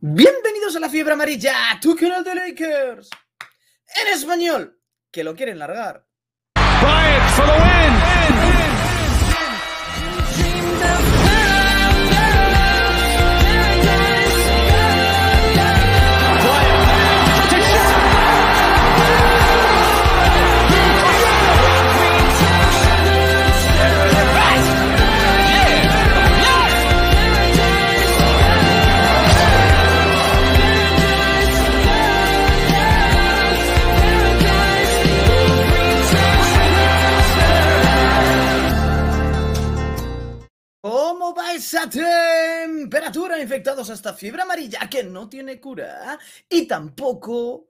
Bienvenidos a la fiebre amarilla, tu canal de Lakers. En español, que lo quieren largar. esa temperatura, infectados hasta fiebre amarilla que no tiene cura y tampoco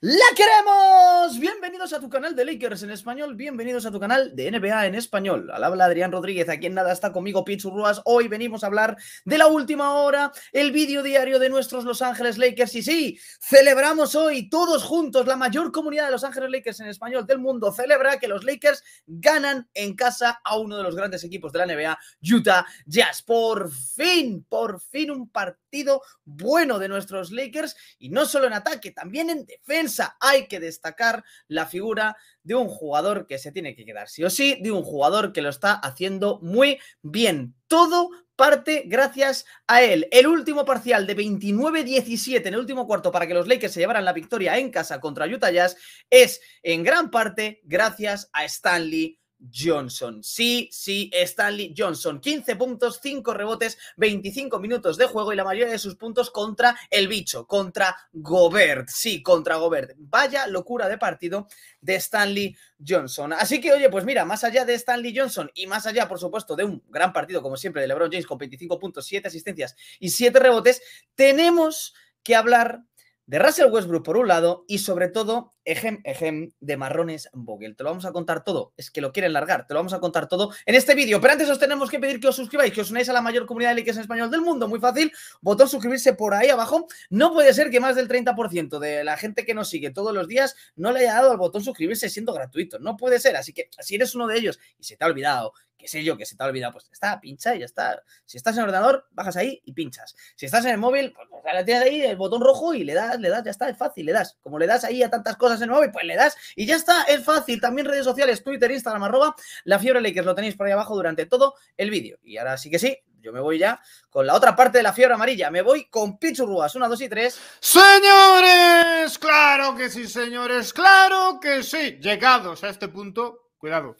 ¡La queremos! Bienvenidos a tu canal de Lakers en español, bienvenidos a tu canal de NBA en español. Al habla Adrián Rodríguez, aquí en nada está conmigo Pichu Ruas. Hoy venimos a hablar de la última hora, el vídeo diario de nuestros Los Ángeles Lakers. Y sí, celebramos hoy todos juntos, la mayor comunidad de Los Ángeles Lakers en español del mundo celebra que los Lakers ganan en casa a uno de los grandes equipos de la NBA, Utah Jazz. Por fin, por fin un partido partido bueno de nuestros Lakers y no solo en ataque, también en defensa hay que destacar la figura de un jugador que se tiene que quedar sí o sí, de un jugador que lo está haciendo muy bien. Todo parte gracias a él. El último parcial de 29-17 en el último cuarto para que los Lakers se llevaran la victoria en casa contra Utah Jazz es en gran parte gracias a Stanley Johnson. Sí, sí, Stanley Johnson. 15 puntos, 5 rebotes, 25 minutos de juego y la mayoría de sus puntos contra el bicho, contra Gobert. Sí, contra Gobert. Vaya locura de partido de Stanley Johnson. Así que, oye, pues mira, más allá de Stanley Johnson y más allá, por supuesto, de un gran partido, como siempre, de LeBron James con 25 puntos, 7 asistencias y 7 rebotes, tenemos que hablar de Russell Westbrook por un lado y sobre todo ejem, ejem, de Marrones Vogel. Te lo vamos a contar todo. Es que lo quieren largar. Te lo vamos a contar todo en este vídeo. Pero antes os tenemos que pedir que os suscribáis, que os unáis a la mayor comunidad de likes en español del mundo. Muy fácil. Botón suscribirse por ahí abajo. No puede ser que más del 30% de la gente que nos sigue todos los días no le haya dado al botón suscribirse siendo gratuito. No puede ser. Así que si eres uno de ellos y se te ha olvidado, qué sé yo, que se te ha olvidado, pues está, pincha y ya está. Si estás en ordenador, bajas ahí y pinchas. Si estás en el móvil, pues, pues tienes ahí el botón rojo y le das, le das, ya está, es fácil, le das. Como le das ahí a tantas cosas de nuevo y pues le das y ya está, es fácil. También redes sociales, Twitter, Instagram, arroba, la fiebre Lakers, lo tenéis por ahí abajo durante todo el vídeo. Y ahora sí que sí, yo me voy ya con la otra parte de la fiebre amarilla. Me voy con Pichurruas, una, dos y tres. Señores, claro que sí, señores, claro que sí. Llegados a este punto, cuidado,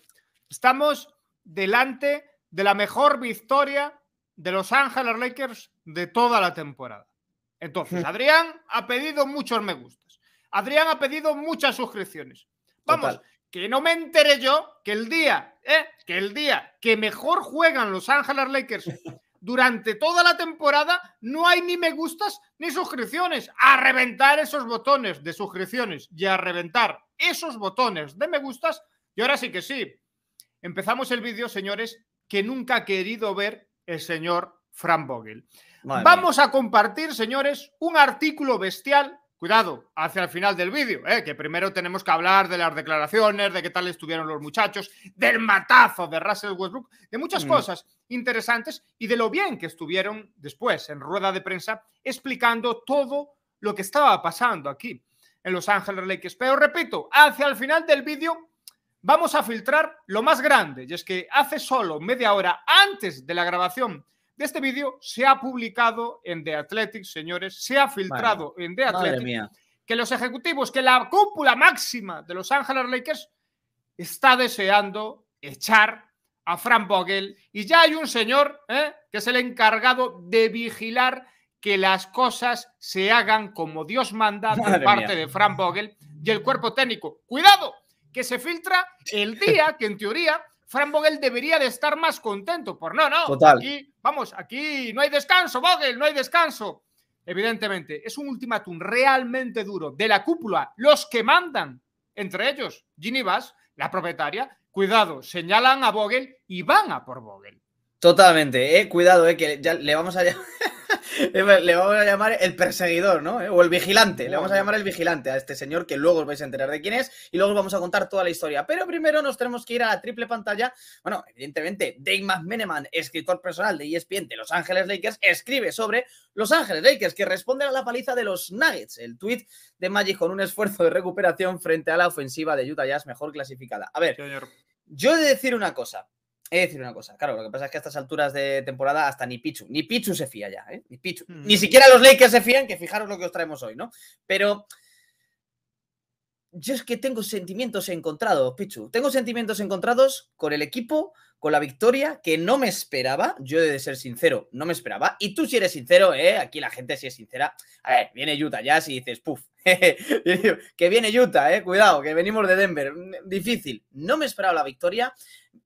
estamos delante de la mejor victoria de Los Ángeles Lakers de toda la temporada. Entonces, hmm. Adrián ha pedido muchos me gusta. Adrián ha pedido muchas suscripciones. Vamos, que no me enteré yo que el día, ¿eh? que el día que mejor juegan los Ángeles Lakers durante toda la temporada, no hay ni me gustas ni suscripciones. A reventar esos botones de suscripciones y a reventar esos botones de me gustas. Y ahora sí que sí. Empezamos el vídeo, señores, que nunca ha querido ver el señor Fran Vogel. Vamos a compartir, señores, un artículo bestial cuidado, hacia el final del vídeo, ¿eh? que primero tenemos que hablar de las declaraciones, de qué tal estuvieron los muchachos, del matazo de Russell Westbrook, de muchas mm. cosas interesantes y de lo bien que estuvieron después en rueda de prensa explicando todo lo que estaba pasando aquí en Los Ángeles Lakers. Pero repito, hacia el final del vídeo vamos a filtrar lo más grande, y es que hace solo media hora antes de la grabación de este vídeo se ha publicado en The Athletic, señores, se ha filtrado en The Athletic que los ejecutivos, que la cúpula máxima de Los Ángeles Lakers está deseando echar a Frank Vogel y ya hay un señor ¿eh? que es el encargado de vigilar que las cosas se hagan como Dios manda por parte de Frank Vogel y el cuerpo técnico. Cuidado, que se filtra el día que en teoría Frank Vogel debería de estar más contento. Por pues no, no, Total. Vamos, aquí no hay descanso, Vogel, no hay descanso. Evidentemente, es un ultimátum realmente duro de la cúpula, los que mandan, entre ellos Ginny Bass, la propietaria. Cuidado, señalan a Vogel y van a por Vogel. Totalmente, eh, cuidado, eh, que ya le vamos a le vamos a llamar el perseguidor, ¿no? Eh, o el vigilante. Le vamos a llamar el vigilante a este señor que luego os vais a enterar de quién es y luego os vamos a contar toda la historia. Pero primero nos tenemos que ir a la triple pantalla. Bueno, evidentemente, Dave McMeneman, escritor personal de ESPN de Los Ángeles Lakers, escribe sobre Los Ángeles Lakers que responden a la paliza de los Nuggets. El tweet de Magic con un esfuerzo de recuperación frente a la ofensiva de Utah Jazz mejor clasificada. A ver, yo he de decir una cosa. He de decir una cosa, claro, lo que pasa es que a estas alturas de temporada hasta ni Pichu, ni Pichu se fía ya, ¿eh? Ni Pichu. Mm. Ni siquiera los Lakers se fían, que fijaros lo que os traemos hoy, ¿no? Pero yo es que tengo sentimientos encontrados, Pichu. Tengo sentimientos encontrados con el equipo, con la victoria, que no me esperaba. Yo he de ser sincero, no me esperaba. Y tú si eres sincero, ¿eh? Aquí la gente si es sincera. A ver, viene Utah ya si dices, puf. que viene Utah, ¿eh? Cuidado, que venimos de Denver. Mm, difícil. No me esperaba la victoria.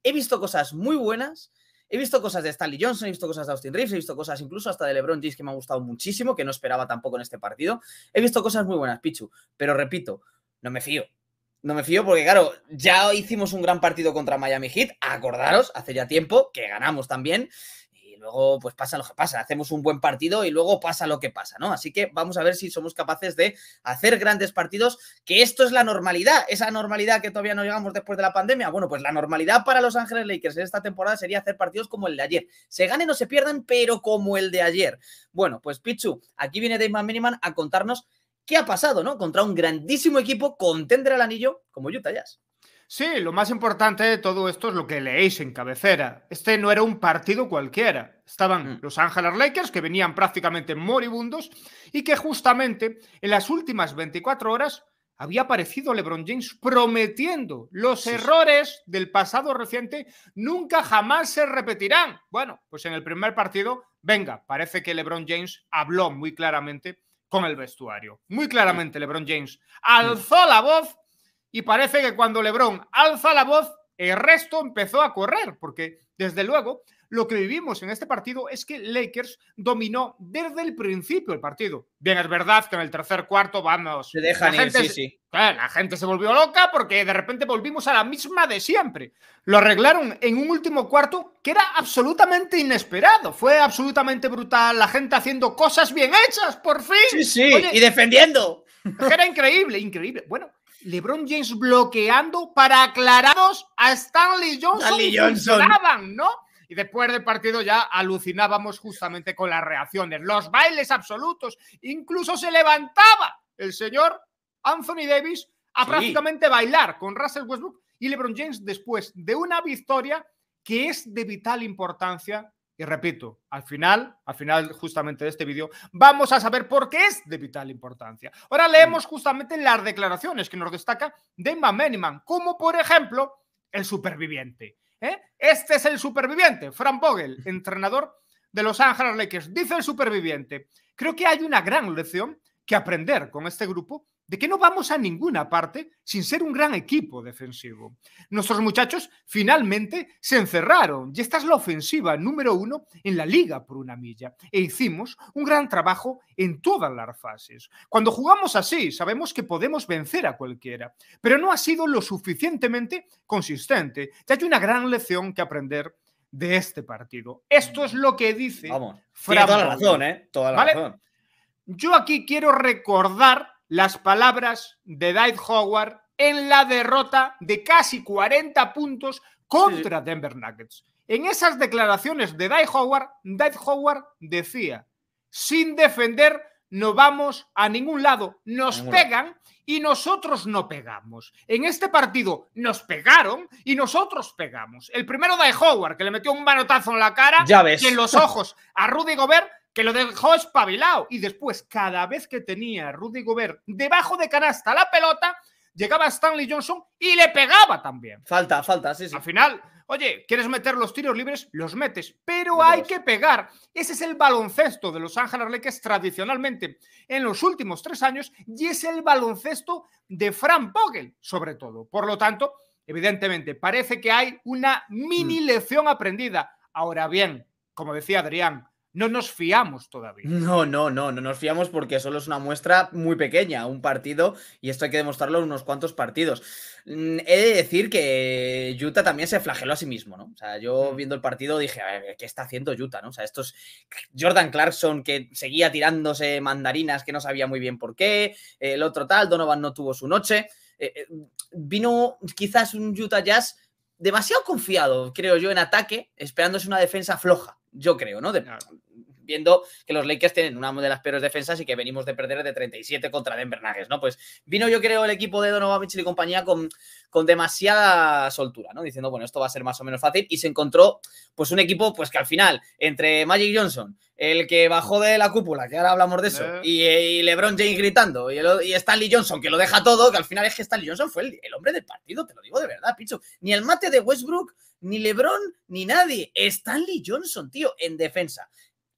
He visto cosas muy buenas. He visto cosas de Stanley Johnson, he visto cosas de Austin Reeves, he visto cosas incluso hasta de LeBron James que me ha gustado muchísimo, que no esperaba tampoco en este partido. He visto cosas muy buenas, Pichu. Pero repito, no me fío. No me fío porque, claro, ya hicimos un gran partido contra Miami Heat, acordaros, hace ya tiempo, que ganamos también. Y luego, pues pasa lo que pasa, hacemos un buen partido y luego pasa lo que pasa, ¿no? Así que vamos a ver si somos capaces de hacer grandes partidos, que esto es la normalidad, esa normalidad que todavía no llegamos después de la pandemia. Bueno, pues la normalidad para Los Ángeles Lakers en esta temporada sería hacer partidos como el de ayer. Se ganen o se pierdan, pero como el de ayer. Bueno, pues Pichu, aquí viene Dave Miniman a contarnos qué ha pasado, ¿no? Contra un grandísimo equipo, contender al anillo como Utah Jazz. Sí, lo más importante de todo esto es lo que leéis en cabecera. Este no era un partido cualquiera. Estaban mm. los Angeles Lakers, que venían prácticamente moribundos, y que justamente en las últimas 24 horas había aparecido LeBron James prometiendo los errores del pasado reciente nunca jamás se repetirán. Bueno, pues en el primer partido, venga, parece que LeBron James habló muy claramente con el vestuario. Muy claramente, LeBron James alzó la voz y parece que cuando LeBron alza la voz, el resto empezó a correr, porque desde luego lo que vivimos en este partido es que Lakers dominó desde el principio el partido. Bien, es verdad que en el tercer cuarto vamos. Se dejan la gente, sí, sí. la gente se volvió loca porque de repente volvimos a la misma de siempre. Lo arreglaron en un último cuarto que era absolutamente inesperado. Fue absolutamente brutal. La gente haciendo cosas bien hechas, por fin. Sí, sí, y defendiendo. Era increíble, increíble. Bueno, LeBron James bloqueando para aclararnos a Stanley Johnson. Stanley Johnson. ¿no? y después del partido ya alucinábamos justamente con las reacciones, los bailes absolutos, incluso se levantaba el señor Anthony Davis a prácticamente bailar con Russell Westbrook y LeBron James después de una victoria que es de vital importancia. Y repito, al final, al final justamente de este vídeo, vamos a saber por qué es de vital importancia. Ahora leemos justamente las declaraciones que nos destaca Damon Meniman, como por ejemplo el superviviente. ¿Eh? Este es el superviviente, Frank Vogel, entrenador de los Ángeles Lakers. Dice el superviviente, creo que hay una gran lección que aprender con este grupo de que no vamos a ninguna parte sin ser un gran equipo defensivo. Nuestros muchachos finalmente se encerraron y esta es la ofensiva número uno en la liga por una milla e hicimos un gran trabajo en todas las fases. Cuando jugamos así sabemos que podemos vencer a cualquiera, pero no ha sido lo suficientemente consistente. Ya hay una gran lección que aprender de este partido. Esto es lo que dice. Vamos. Tiene toda la razón, ¿eh? Toda razón. Yo aquí quiero recordar las palabras de Dwight Howard en la derrota de casi 40 puntos contra Denver Nuggets. En esas declaraciones de Dwight Howard, Dwight Howard decía, sin defender no vamos a ningún lado, nos pegan y nosotros no pegamos. En este partido nos pegaron y nosotros pegamos. El primero Dwight Howard, que le metió un manotazo en la cara y en los ojos a Rudy Gobert, que lo dejó espabilado. Y después, cada vez que tenía Rudy Gobert debajo de canasta la pelota, llegaba Stanley Johnson y le pegaba también. Falta, falta, sí, sí. Al final, oye, ¿quieres meter los tiros libres? Los metes, pero hay que pegar. Ese es el baloncesto de Los Ángeles Lakers tradicionalmente en los últimos tres años y es el baloncesto de Frank Vogel, sobre todo. Por lo tanto, evidentemente, parece que hay una mini mm. lección aprendida. Ahora bien, como decía Adrián, no nos fiamos todavía. No, no, no, no nos fiamos porque solo es una muestra muy pequeña, un partido, y esto hay que demostrarlo en unos cuantos partidos. Mm, he de decir que Utah también se flageló a sí mismo, ¿no? O sea, yo mm. viendo el partido dije, a ver, ¿qué está haciendo Utah, no? O sea, estos Jordan Clarkson que seguía tirándose mandarinas que no sabía muy bien por qué, el otro tal, Donovan no tuvo su noche. Eh, eh, vino quizás un Utah Jazz demasiado confiado, creo yo, en ataque, esperándose una defensa floja yo creo, ¿no? De, viendo que los Lakers tienen una de las peores defensas y que venimos de perder de 37 contra Denver Nuggets, ¿no? Pues vino, yo creo, el equipo de Donovan Mitchell y compañía con, con demasiada soltura, ¿no? Diciendo, bueno, esto va a ser más o menos fácil y se encontró, pues, un equipo, pues, que al final, entre Magic Johnson, el que bajó de la cúpula, que ahora hablamos de eso, eh. Eh, y, LeBron James gritando, y, y, Stanley Johnson, que lo deja todo, que al final es que Stanley Johnson fue el, el, hombre del partido, te lo digo de verdad, Picho. Ni el mate de Westbrook, ni LeBron, ni nadie. Stanley Johnson, tío, en defensa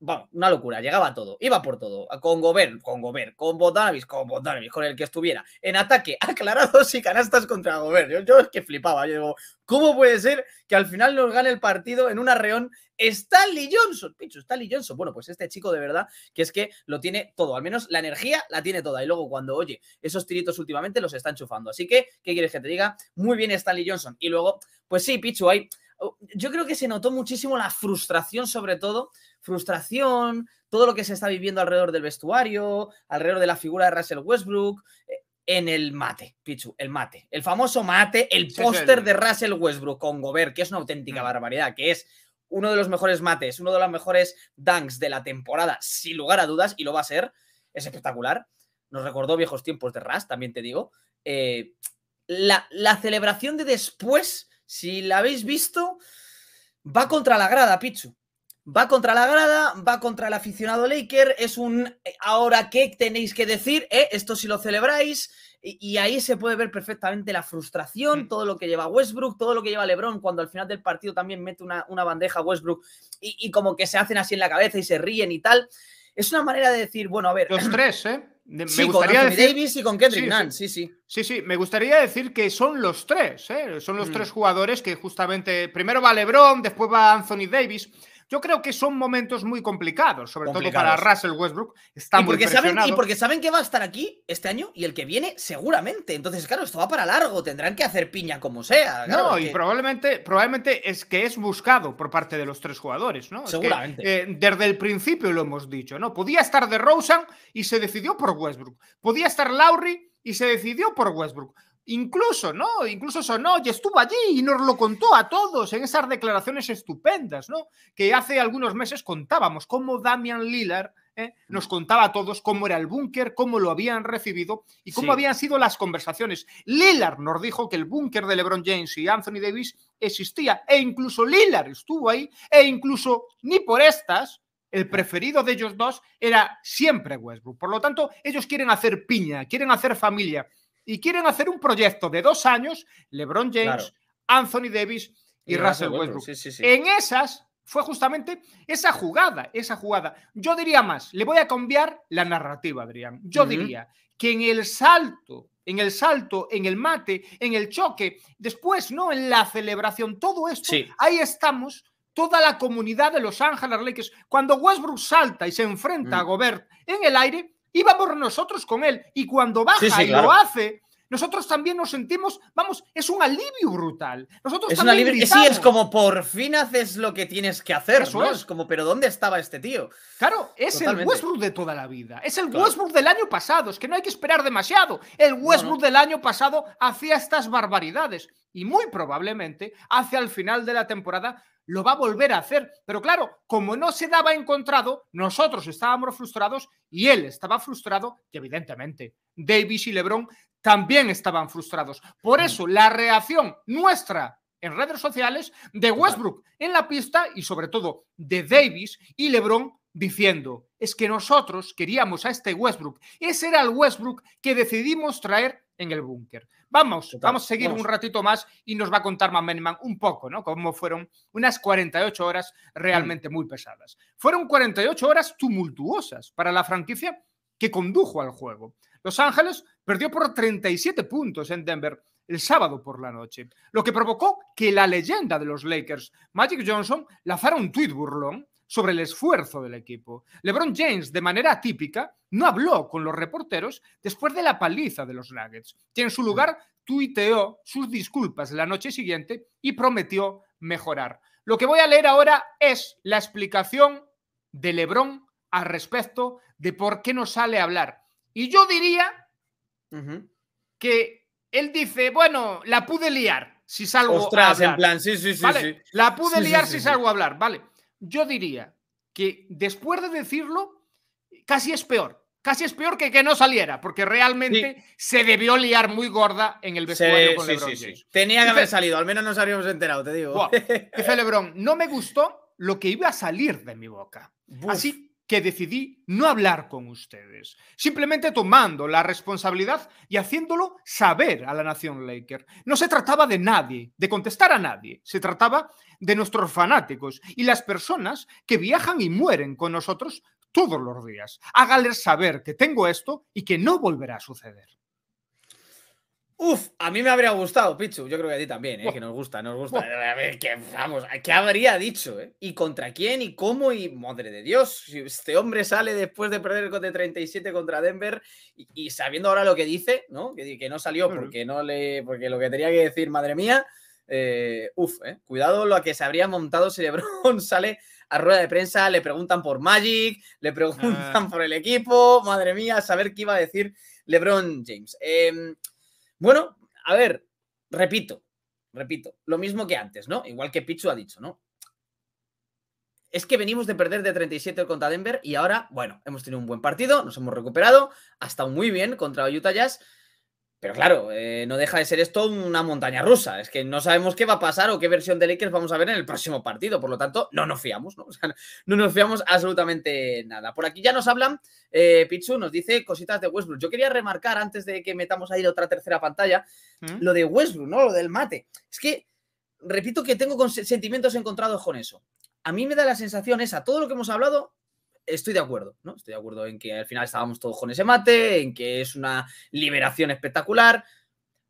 vamos, una locura, llegaba todo, iba por todo, con Gobert, con Gobert, con Botanavis, con Botanavis, con el que estuviera, en ataque, aclarados y canastas contra Gobert. Yo, es que flipaba, yo digo, ¿cómo puede ser que al final nos gane el partido en un arreón Stanley Johnson? Picho, Stanley Johnson, bueno, pues este chico de verdad que es que lo tiene todo, al menos la energía la tiene toda, y luego cuando oye, esos tiritos últimamente los está enchufando, así que, ¿qué quieres que te diga? Muy bien Stanley Johnson, y luego, pues sí, Pichu, hay... Oh, yo creo que se notó muchísimo la frustración, sobre todo, frustración, todo lo que se está viviendo alrededor del vestuario, alrededor de la figura de Russell Westbrook, eh, en el mate, Pichu, el mate. El famoso mate, el póster de Russell Westbrook con Gobert, que es una auténtica mm. barbaridad, que es uno de los mejores mates, uno de los mejores dunks de la temporada, sin lugar a dudas, y lo va a ser. Es espectacular. Nos recordó viejos tiempos de Ras, también te digo. Eh, la, la celebración de después, si la habéis visto, va contra la grada, Pichu. Va contra la grada, va contra el aficionado Laker, es un eh, ahora qué tenéis que decir, eh, esto si lo celebráis, y, ahí se puede ver perfectamente la frustración, mm. todo lo que lleva Westbrook, todo lo que lleva Lebron, cuando al final del partido también mete una, una bandeja a Westbrook y, como que se hacen así en la cabeza y se ríen y tal. Es una manera de decir, bueno, a ver. Los tres, ¿eh? sí, me gustaría con decir... Davis y con Kendrick sí, sí. sí, sí. Sí, me gustaría decir que son los tres, ¿eh? Son los mm. tres jugadores que justamente. Primero va Lebron, después va Anthony Davis. Yo creo que son momentos muy complicados, sobre todo para Russell Westbrook. Está y porque saben, y porque saben que va a estar aquí este año y el que viene seguramente. Entonces, claro, esto va para largo, tendrán que hacer piña como sea. no, y probablemente, probablemente es que es buscado por parte de los tres jugadores, ¿no? Seguramente. Eh, desde el principio lo hemos dicho, ¿no? Podía estar de Rosen y se decidió por Westbrook. Podía estar Lowry y se decidió por Westbrook. Incluso, ¿no? Incluso sonó y estuvo allí y nos lo contó a todos en esas declaraciones estupendas, ¿no? Que hace algunos meses contábamos cómo Damian Lillard ¿eh? nos contaba a todos cómo era el búnker, cómo lo habían recibido y cómo habían sido las conversaciones. Lillard nos dijo que el búnker de LeBron James y Anthony Davis existía e incluso Lillard estuvo ahí e incluso ni por estas el preferido de ellos dos era siempre Westbrook. Por lo tanto, ellos quieren hacer piña, quieren hacer familia y quieren hacer un proyecto de dos años, LeBron James, Anthony Davis y, Russell Westbrook. En esas fue justamente esa jugada, esa jugada. Yo diría más, le voy a cambiar la narrativa, Adrián. Yo diría que en el salto, en el salto, en el mate, en el choque, después, ¿no? En la celebración, todo esto, ahí estamos toda la comunidad de Los Ángeles Lakers. Cuando Westbrook salta y se enfrenta mm. a Gobert en el aire, íbamos nosotros con él. Y cuando baja y lo hace, nosotros también nos sentimos, vamos, es un alivio brutal. Nosotros es también un alivio, sí, es como por fin haces lo que tienes que hacer, ¿no? Es. como, pero ¿dónde estaba este tío? Claro, es el Westbrook de toda la vida, es el Westbrook del año pasado, es que no hay que esperar demasiado. El Westbrook del año pasado hacía estas barbaridades y muy probablemente hacia el final de la temporada lo va a volver a hacer. Pero claro, como no se daba encontrado, nosotros estábamos frustrados y él estaba frustrado, y evidentemente Davis y Lebron también estaban frustrados. Por eso la reacción nuestra en redes sociales de Westbrook en la pista y sobre todo de Davis y Lebron diciendo, es que nosotros queríamos a este Westbrook. Ese era el Westbrook que decidimos traer en el búnker. Vamos, vamos a seguir un ratito más y nos va a contar Manman un poco, ¿no? Cómo fueron unas 48 horas realmente muy pesadas. Fueron 48 horas tumultuosas para la franquicia que condujo al juego. Los Ángeles perdió por 37 puntos en Denver el sábado por la noche, lo que provocó que la leyenda de los Lakers, Magic Johnson, lanzara un tuit burlón sobre el esfuerzo del equipo. LeBron James, de manera típica, no habló con los reporteros después de la paliza de los Nuggets, Y en su lugar tuiteó sus disculpas la noche siguiente y prometió mejorar. Lo que voy a leer ahora es la explicación de LeBron al respecto de por qué no sale a hablar. Y yo diría que él dice, bueno, la pude liar si salgo a hablar. en plan, sí, sí, sí. La pude liar si salgo a hablar, vale yo diría que después de decirlo, casi es peor. Casi es peor que que no saliera, porque realmente se debió liar muy gorda en el vestuario con LeBron Tenía que haber salido, al menos nos habríamos enterado, te digo. Dice LeBron, no me gustó lo que iba a salir de mi boca. Así que decidí no hablar con ustedes, simplemente tomando la responsabilidad y haciéndolo saber a la nación Laker. No se trataba de nadie, de contestar a nadie, se trataba de nuestros fanáticos y las personas que viajan y mueren con nosotros todos los días. Hágales saber que tengo esto y que no volverá a suceder. Uf, a mí me habría gustado, Pichu. Yo creo que a ti también, ¿eh? que nos gusta, nos gusta. A ver, vamos, ¿qué habría dicho? Eh? ¿Y contra quién? ¿Y cómo? Y madre de Dios, si este hombre sale después de perder el de 37 contra Denver y, sabiendo ahora lo que dice, ¿no? Que, que no salió porque no le. porque lo que tenía que decir, madre mía. Eh, uf, eh, cuidado lo que se habría montado si LeBron sale a rueda de prensa, le preguntan por Magic, le preguntan ah. por el equipo, madre mía, saber qué iba a decir LeBron James. Eh, bueno, a ver, repito, repito, lo mismo que antes, ¿no? Igual que Pichu ha dicho, ¿no? Es que venimos de perder de 37 contra Denver y ahora, bueno, hemos tenido un buen partido, nos hemos recuperado, ha estado muy bien contra Utah Jazz pero claro, eh, no deja de ser esto una montaña rusa. Es que no sabemos qué va a pasar o qué versión de Lakers vamos a ver en el próximo partido. Por lo tanto, no nos fiamos, ¿no? O sea, no nos fiamos absolutamente nada. Por aquí ya nos hablan, eh, Pichu nos dice cositas de Westbrook. Yo quería remarcar, antes de que metamos ahí otra tercera pantalla, ¿Mm? lo de Westbrook, ¿no? Lo del mate. Es que, repito que tengo sentimientos encontrados con eso. A mí me da la sensación esa, todo lo que hemos hablado estoy de acuerdo, ¿no? Estoy de acuerdo en que al final estábamos todos con ese mate, en que es una liberación espectacular.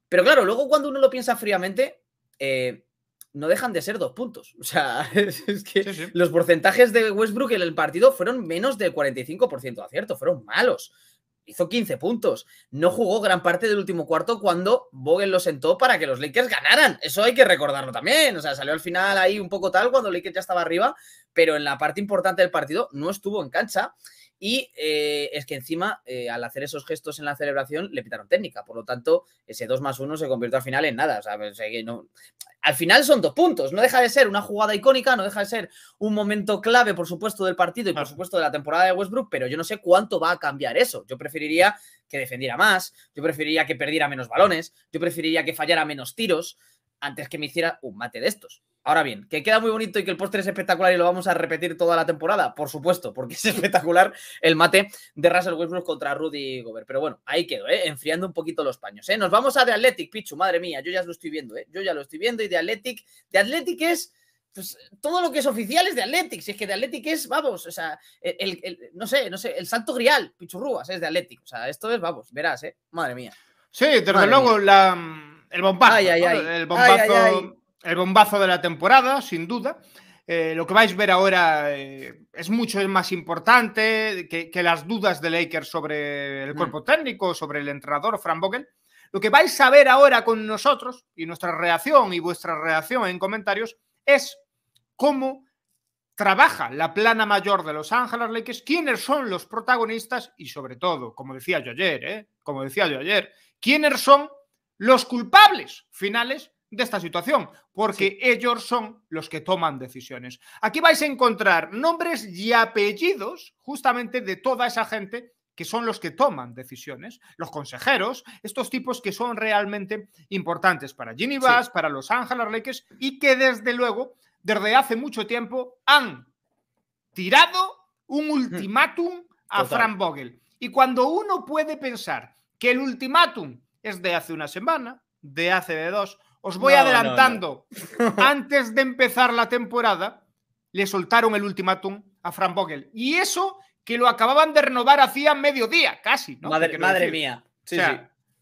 Pero claro, luego cuando uno lo piensa fríamente, eh, no dejan de ser dos puntos. O sea, es que los porcentajes de Westbrook en el partido fueron menos del 45% de acierto, fueron malos hizo 15 puntos. No jugó gran parte del último cuarto cuando Vogel lo sentó para que los Lakers ganaran. Eso hay que recordarlo también. O sea, salió al final ahí un poco tal cuando Lakers ya estaba arriba, pero en la parte importante del partido no estuvo en cancha. Y eh, es que encima, eh, al hacer esos gestos en la celebración, le pitaron técnica. Por lo tanto, ese 2 más 1 se convirtió al final en nada. Pues, eh, no... Al final son dos puntos. No deja de ser una jugada icónica, no deja de ser un momento clave, por supuesto, del partido y por supuesto de la temporada de Westbrook, pero yo no sé cuánto va a cambiar eso. Yo preferiría que defendiera más, yo preferiría que perdiera menos balones, yo preferiría que fallara menos tiros antes que me hiciera un mate de estos. Ahora bien, que queda muy bonito y que el postre es espectacular y lo vamos a repetir toda la temporada, por supuesto, porque es espectacular el mate de Russell Westbrook contra Rudy Gobert. Pero bueno, ahí quedó, ¿eh? enfriando un poquito los paños. ¿eh? Nos vamos a The Athletic, Pichu, madre mía, yo ya lo estoy viendo, ¿eh? yo ya lo estoy viendo y The Athletic, The Athletic es pues todo lo que es oficial es de Athletic. Si es que de Athletic es, vamos, o sea, el, no sé, no sé, el santo grial, pichurrúas, es de Athletic. O sea, esto es, vamos, verás, ¿eh? Madre mía. Sí, desde luego, la, el bombazo, El, bombazo de la temporada, sin duda. Eh, lo que vais a ver ahora eh, es mucho más importante que, las dudas de Lakers sobre el mm. cuerpo técnico, sobre el entrenador Fran Vogel. Lo que vais a ver ahora con nosotros y nuestra reacción y vuestra reacción en comentarios es cómo trabaja la plana mayor de Los Ángeles Lakers, quiénes son los protagonistas y sobre todo, como decía yo ayer, ¿eh? como decía yo ayer, quiénes son los culpables finales de esta situación, porque ellos son los que toman decisiones. Aquí vais a encontrar nombres y apellidos justamente de toda esa gente que son los que toman decisiones, los consejeros, estos tipos que son realmente importantes para Ginny Bass, para Los Ángeles Lakers y que desde luego, desde hace mucho tiempo, han tirado un hmm. ultimátum a Frank Vogel. Y cuando uno puede pensar que el ultimátum es de hace una semana, de hace de dos. Os voy adelantando, antes de empezar la temporada, le soltaron el ultimátum a Frank Vogel. Y eso que lo acababan de renovar hacía mediodía, casi. Madre, mía. Sí,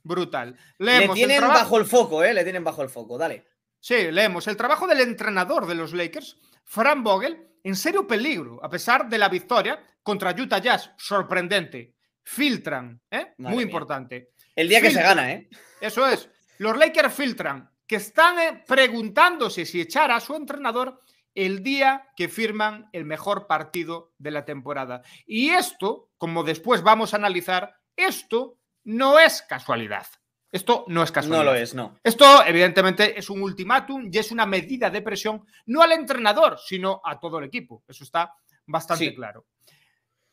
Brutal. le tienen bajo el foco, ¿eh? Le tienen bajo el foco, dale. Sí, leemos. El trabajo del entrenador de los Lakers, Frank Vogel, en serio peligro, a pesar de la victoria contra Utah Jazz. Sorprendente. Filtran, ¿eh? muy importante. El día que se gana, ¿eh? Eso es. Los Lakers filtran, que están eh, preguntándose si echar a su entrenador el día que firman el mejor partido de la temporada. Y esto, como después vamos a analizar, esto no es casualidad. Esto no es casualidad. No lo es, no. Esto, evidentemente, es un ultimátum y es una medida de presión, no al entrenador, sino a todo el equipo. Eso está bastante claro.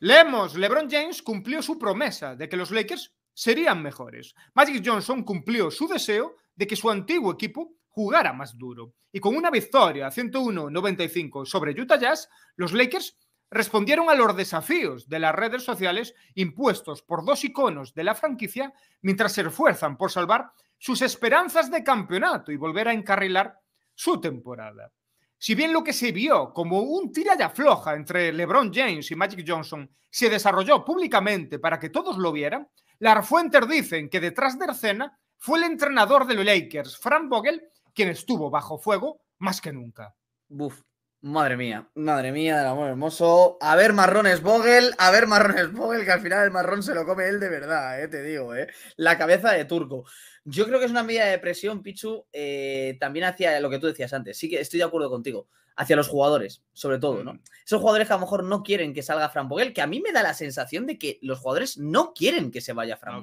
Leemos, LeBron James cumplió su promesa de que los Lakers serían mejores. Magic Johnson cumplió su deseo de que su antiguo equipo jugara más duro. Y con una victoria 101-95 sobre Utah Jazz, los Lakers respondieron a los desafíos de las redes sociales impuestos por dos iconos de la franquicia mientras se esfuerzan por salvar sus esperanzas de campeonato y volver a encarrilar su temporada. Si bien lo que se vio como un tiralla floja entre LeBron James y Magic Johnson se desarrolló públicamente para que todos lo vieran, larfuentes dicen que detrás de Arcena fue el entrenador de los Lakers, Frank Vogel, quien estuvo bajo fuego más que nunca. Buf, madre mía, madre mía del amor hermoso. A ver, marrones Vogel, a ver, marrones Vogel, que al final el marrón se lo come él de verdad, eh, te digo, eh. La cabeza de turco. Yo creo que es una medida de presión, Pichu, eh, también hacia lo que tú decías antes. Sí que estoy de acuerdo contigo hacia los jugadores, sobre todo, ¿no? Mm. Esos jugadores que a lo mejor no quieren que salga Fran Vogel, que a mí me da la sensación de que los jugadores no quieren que se vaya Fran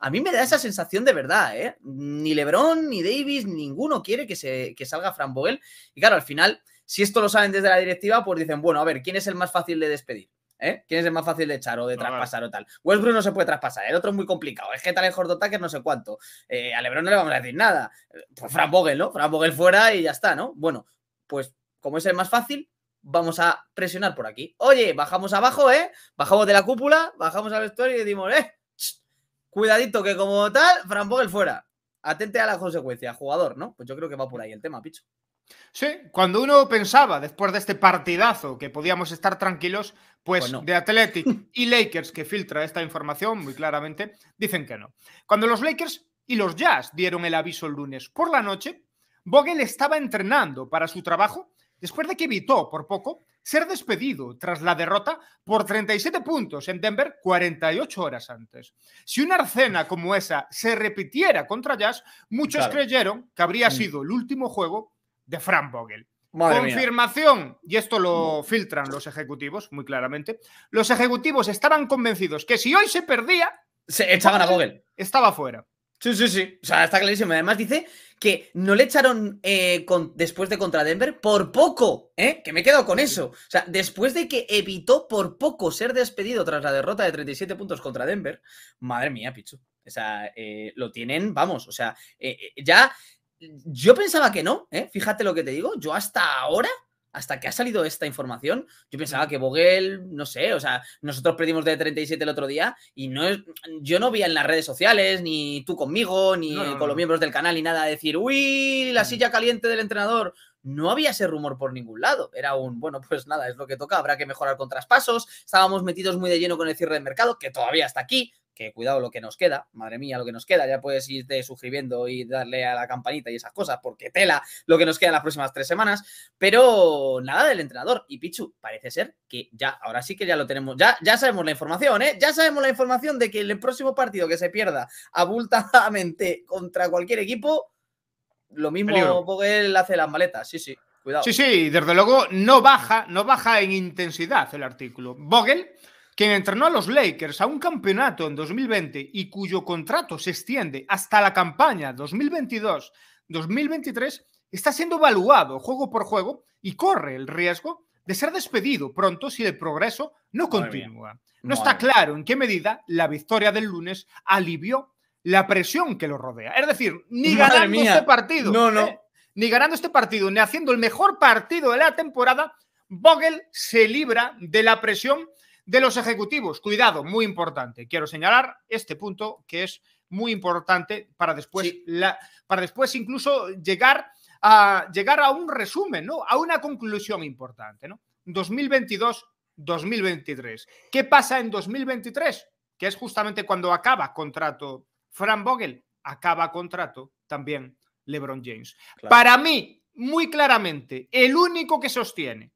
A mí me da esa sensación de verdad, ¿eh? Ni LeBron, ni Davis, ninguno quiere que, se, que salga Fran Vogel. Y claro, al final, si esto lo saben desde la directiva, pues dicen, bueno, a ver, ¿quién es el más fácil de despedir? ¿Eh? ¿Quién es el más fácil de echar o de traspasar o tal? Westbrook no se puede traspasar, el otro es muy complicado. Es que tal el Jordan no sé cuánto. Eh, a Lebron no le vamos a decir nada. Pues Frank Vogel, ¿no? Fran Vogel fuera y ya está, ¿no? Bueno, pues como es el más fácil, vamos a presionar por aquí. Oye, bajamos abajo, ¿eh? Bajamos de la cúpula, bajamos al vestuario y decimos, ¡eh! cuidadito que como tal, Fran Vogel fuera. Atente a la consecuencia, jugador, ¿no? Pues yo creo que va por ahí el tema, Picho. Sí, cuando uno pensaba después de este partidazo que podíamos estar tranquilos, pues, pues de Athletic y Lakers, que filtra esta información muy claramente, dicen que no. Cuando los Lakers y los Jazz dieron el aviso el lunes por la noche, Vogel estaba entrenando para su trabajo después de que evitó por poco ser despedido tras la derrota por 37 puntos en Denver 48 horas antes. Si una arcena como esa se repitiera contra Jazz, muchos creyeron que habría mm. sido el último juego de Frank Vogel. Confirmación, y esto lo filtran los ejecutivos muy claramente, los ejecutivos estaban convencidos que si hoy se perdía... Se echaban a Vogel. Estaba fuera. Sí, sí, sí. O sea, está clarísimo. Además dice que no le echaron eh, después de contra Denver por poco, ¿eh? que me he quedado con eso. O sea, después de que evitó por poco ser despedido tras la derrota de 37 puntos contra Denver, madre mía, Pichu. O sea, eh, lo tienen, vamos, o sea, eh, ya yo pensaba que no, ¿eh? fíjate lo que te digo, yo hasta ahora hasta que ha salido esta información, yo pensaba que Vogel, no sé, o sea, nosotros perdimos de 37 el otro día y no yo no vi en las redes sociales, ni tú conmigo, ni con los miembros del canal, ni nada, decir, uy, la silla caliente del entrenador. No había ese rumor por ningún lado. Era un, bueno, pues nada, es lo que toca, habrá que mejorar con traspasos. Estábamos metidos muy de lleno con el cierre del mercado, que todavía está aquí, cuidado lo que nos queda, madre mía, lo que nos queda, ya puedes irte suscribiendo y darle a la campanita y esas cosas, porque tela lo que nos queda en las próximas tres semanas, pero nada del entrenador. Y Pichu, parece ser que ya, ahora sí que ya lo tenemos, ya, ya sabemos la información, ¿eh? Ya sabemos la información de que el próximo partido que se pierda abultadamente contra cualquier equipo, lo mismo Vogel hace las maletas, sí, sí. Cuidado. Sí, sí, desde luego no baja, no baja en intensidad el artículo. Vogel quien entrenó a los Lakers a un campeonato en 2020 y cuyo contrato se extiende hasta la campaña 2022-2023, está siendo evaluado juego por juego y corre el riesgo de ser despedido pronto si el progreso no continúa. No está claro en qué medida la victoria del lunes alivió la presión que lo rodea. Es decir, ni ganando este partido, no, no. ¿eh? ni ganando este partido, ni haciendo el mejor partido de la temporada, Vogel se libra de la presión de los ejecutivos. Cuidado, muy importante. Quiero señalar este punto que es muy importante para después, la, para después incluso llegar a, llegar a un resumen, ¿no? a una conclusión importante. ¿no? 2022-2023. ¿Qué pasa en 2023? Que es justamente cuando acaba contrato Fran Vogel, acaba contrato también LeBron James. Para mí, muy claramente, el único que sostiene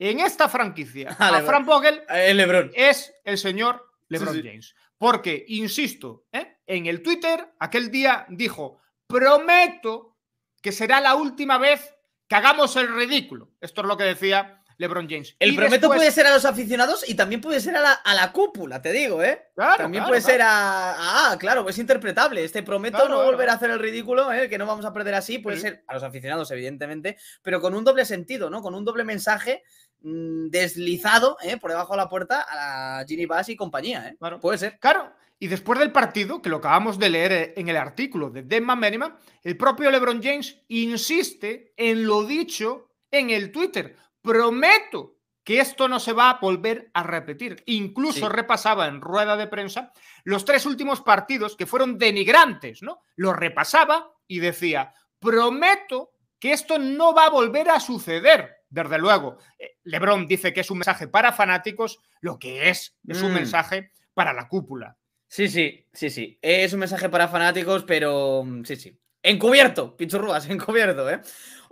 en esta franquicia ah, a Frank Vogel ah, el es el señor LeBron James. Porque, insisto, ¿eh? en el Twitter aquel día dijo, prometo que será la última vez que hagamos el ridículo. Esto es lo que decía LeBron James. El prometo puede ser a los aficionados y también puede ser a la, cúpula, te digo, ¿eh? también puede ser a, Ah, claro, pues es interpretable. Este prometo no volver a hacer el ridículo, ¿eh? que no vamos a perder así, puede ser a los aficionados, evidentemente, pero con un doble sentido, ¿no? Con un doble mensaje Mm, deslizado eh, por debajo de la puerta a la Ginny Bass y compañía. Eh. Puede ser. Claro. Y después del partido, que lo acabamos de leer eh, en el artículo de Denman Merriman, el propio LeBron James insiste en lo dicho en el Twitter. Prometo que esto no se va a volver a repetir. Incluso repasaba en rueda de prensa los tres últimos partidos que fueron denigrantes, ¿no? Los repasaba y decía, prometo que esto no va a volver a suceder desde luego, eh, Lebron dice que es un mensaje para fanáticos, lo que es es un mm. mensaje para la cúpula. Sí, sí, sí, sí. Es un mensaje para fanáticos, pero mm, sí, sí. Encubierto, pichurrúas, encubierto, ¿eh?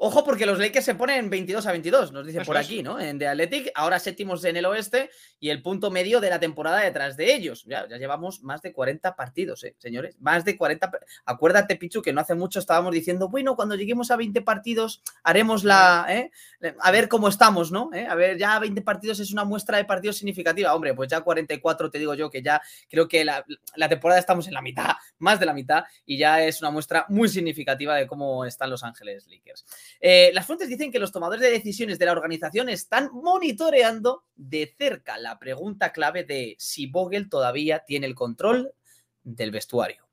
Ojo porque los Lakers se ponen 22 a 22, nos dice por aquí, ¿no? En The Athletic, ahora séptimos en el oeste y el punto medio de la temporada detrás de ellos. Ya, llevamos más de 40 partidos, ¿eh, señores. Más de 40. Acuérdate, Pichu, que no hace mucho estábamos diciendo, bueno, cuando lleguemos a 20 partidos haremos la... ¿eh? A ver cómo estamos, ¿no? ¿Eh? A ver, ya 20 partidos es una muestra de partidos significativa. Hombre, pues ya 44 te digo yo que ya creo que la temporada estamos en la mitad, más de la mitad, y ya es una muestra muy significativa de cómo están Los Ángeles Lakers. Eh, las fuentes dicen que los tomadores de decisiones de la organización están monitoreando de cerca la pregunta clave de si Vogel todavía tiene el control del vestuario.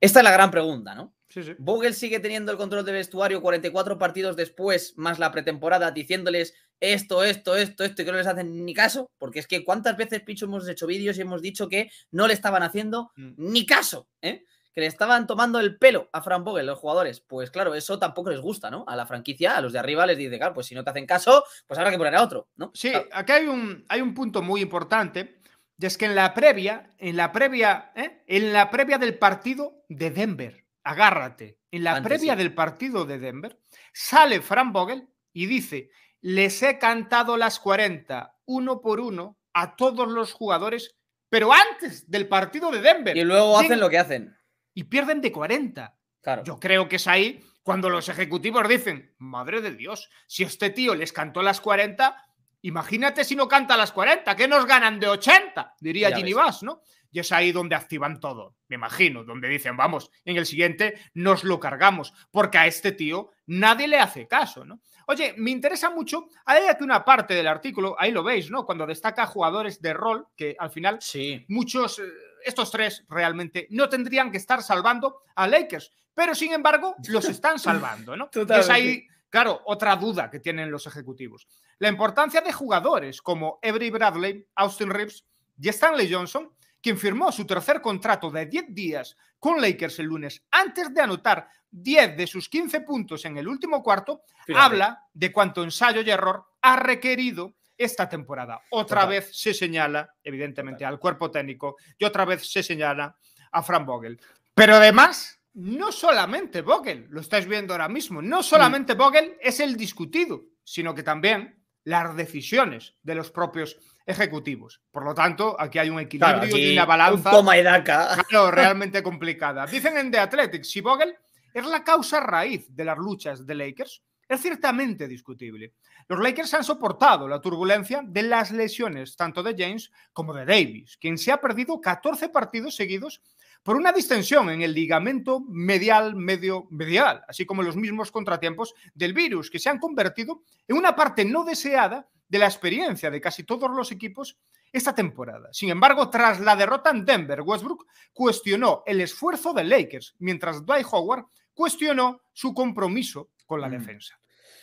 Esta es la gran pregunta, ¿no? Sí, sí. Vogel sigue teniendo el control del vestuario 44 partidos después, más la pretemporada, diciéndoles esto, esto, esto, esto, y que no les hacen ni caso, porque es que cuántas veces, Picho, hemos hecho vídeos y hemos dicho que no le estaban haciendo mm. ni caso, ¿eh? que le estaban tomando el pelo a Fran Vogel, los jugadores. Pues claro, eso tampoco les gusta, ¿no? A la franquicia, a los de arriba les dice, claro, pues si no te hacen caso, pues habrá que poner a otro, ¿no? Sí, aquí hay un, hay un punto muy importante, y es que en la previa, en la previa, ¿eh? en la previa del partido de Denver, agárrate, en la previa del partido de Denver, sale Fran Vogel y dice, les he cantado las 40, uno por uno, a todos los jugadores pero antes del partido de Denver. Y luego hacen lo que hacen y pierden de 40. Claro. Yo creo que es ahí cuando los ejecutivos dicen, madre de Dios, si este tío les cantó las 40, imagínate si no canta las 40, que nos ganan de 80, diría Ginny Bass, ¿no? Y es ahí donde activan todo, me imagino, donde dicen, vamos, en el siguiente nos lo cargamos, porque a este tío nadie le hace caso, ¿no? Oye, me interesa mucho, hay aquí una parte del artículo, ahí lo veis, ¿no? Cuando destaca jugadores de rol, que al final sí. muchos... Eh, estos tres realmente no tendrían que estar salvando a Lakers, pero sin embargo los están salvando, ¿no? Es ahí, claro, otra duda que tienen los ejecutivos. La importancia de jugadores como Avery Bradley, Austin Reeves y Stanley Johnson, quien firmó su tercer contrato de 10 días con Lakers el lunes antes de anotar 10 de sus 15 puntos en el último cuarto, habla de cuánto ensayo y error ha requerido esta temporada. Otra vez se señala, evidentemente, al cuerpo técnico y otra vez se señala a Fran Vogel. Pero además, no solamente Vogel, lo estáis viendo ahora mismo, no solamente Vogel es el discutido, sino que también las decisiones de los propios ejecutivos. Por lo tanto, aquí hay un equilibrio y una balanza. realmente complicada. Dicen en The Athletic, si Vogel es la causa raíz de las luchas de Lakers, es ciertamente discutible. Los Lakers han soportado la turbulencia de las lesiones tanto de James como de Davis, quien se ha perdido 14 partidos seguidos por una distensión en el ligamento medial medio medial, así como los mismos contratiempos del virus que se han convertido en una parte no deseada de la experiencia de casi todos los equipos esta temporada. Sin embargo, tras la derrota en Denver, Westbrook cuestionó el esfuerzo de Lakers, mientras Dwight Howard cuestionó su compromiso la mm. defensa.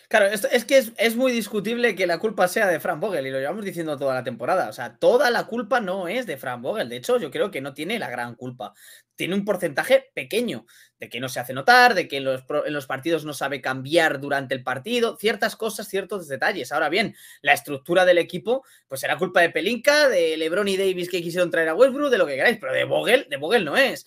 Claro, esto es que es, muy discutible que la culpa sea de Fran Vogel y lo llevamos diciendo toda la temporada. O sea, toda la culpa no es de Fran Vogel. De hecho, yo creo que no tiene la gran culpa. Tiene un porcentaje pequeño de que no se hace notar, de que en los, partidos no sabe cambiar durante el partido, ciertas cosas, ciertos detalles. Ahora bien, la estructura del equipo, pues será culpa de Pelinka, de Lebron y Davis que quisieron traer a Westbrook, de lo que queráis, pero de Vogel, de Vogel no es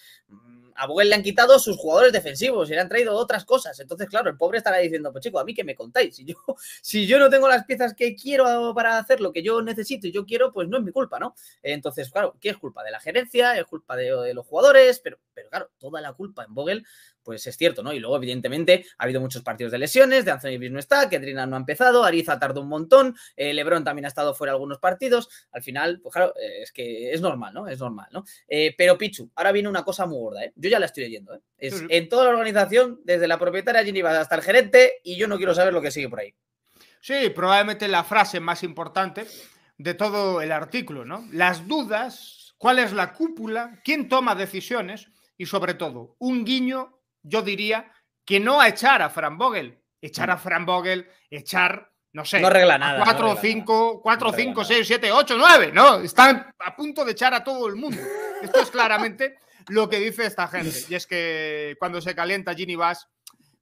a Vogel le han quitado sus jugadores defensivos y le han traído otras cosas. Entonces, claro, el pobre estará diciendo, pues chico, a mí que me contáis. Si yo, si yo no tengo las piezas que quiero para hacer lo que yo necesito y yo quiero, pues no es mi culpa, ¿no? Entonces, claro, ¿qué es culpa? De la gerencia, es culpa de, los jugadores, pero, pero claro, toda la culpa en Vogel pues es cierto, ¿no? Y luego, evidentemente, ha habido muchos partidos de lesiones, de Anthony Davis no está, Kedrina no ha empezado, Ariza tardó un montón, eh, Lebron también ha estado fuera algunos partidos, al final, pues claro, eh, es que es normal, ¿no? Es normal, ¿no? Eh, pero Pichu, ahora viene una cosa muy gorda, ¿eh? Yo ya la estoy leyendo, ¿eh? Es en toda la organización, desde la propietaria Ginny hasta el gerente, y yo no quiero saber lo que sigue por ahí. Sí, probablemente la frase más importante de todo el artículo, ¿no? Las dudas, cuál es la cúpula, quién toma decisiones y sobre todo un guiño yo diría que no a echar a Fran Vogel. Echar a mm. Fran Vogel, echar, no sé. No arregla nada. 4, 5, 4, 5, 6, 7, 8, 9. No, están a punto de echar a todo el mundo. Esto es claramente lo que dice esta gente. Y es que cuando se calienta Ginny Bass,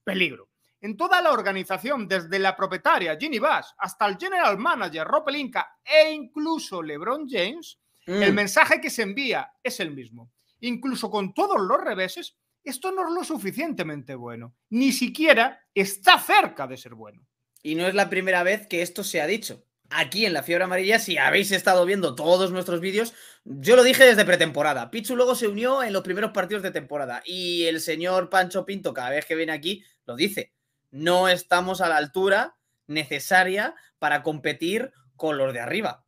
peligro. En toda la organización, desde la propietaria Ginny Bass hasta el general manager Ropelinka e incluso LeBron James, el mm. mensaje que se envía es el mismo. Incluso con todos los reveses, esto no es lo suficientemente bueno. Ni siquiera está cerca de ser bueno. Y no es la primera vez que esto se ha dicho. Aquí en la fiebre amarilla, si habéis estado viendo todos nuestros vídeos, yo lo dije desde pretemporada. Pichu luego se unió en los primeros partidos de temporada. Y el señor Pancho Pinto, cada vez que viene aquí, lo dice. No estamos a la altura necesaria para competir con los de arriba